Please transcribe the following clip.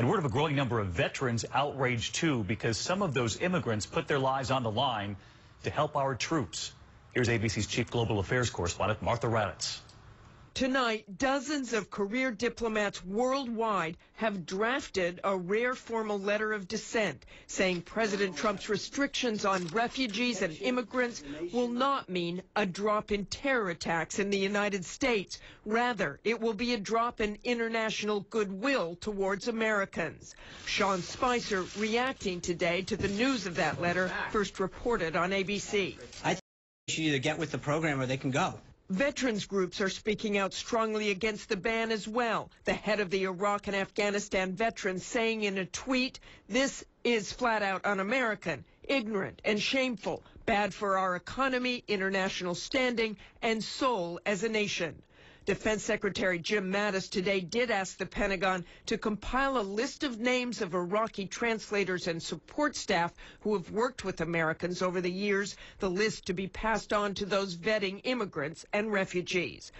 And word of a growing number of veterans outraged too because some of those immigrants put their lives on the line to help our troops. Here's ABC's Chief Global Affairs Correspondent Martha Raddatz. Tonight, dozens of career diplomats worldwide have drafted a rare formal letter of dissent saying President Trump's restrictions on refugees and immigrants will not mean a drop in terror attacks in the United States. Rather, it will be a drop in international goodwill towards Americans. Sean Spicer reacting today to the news of that letter first reported on ABC. I think you should either get with the program or they can go. Veterans groups are speaking out strongly against the ban as well. The head of the Iraq and Afghanistan veterans saying in a tweet, this is flat out un-American, ignorant and shameful, bad for our economy, international standing, and soul as a nation. Defense Secretary Jim Mattis today did ask the Pentagon to compile a list of names of Iraqi translators and support staff who have worked with Americans over the years, the list to be passed on to those vetting immigrants and refugees.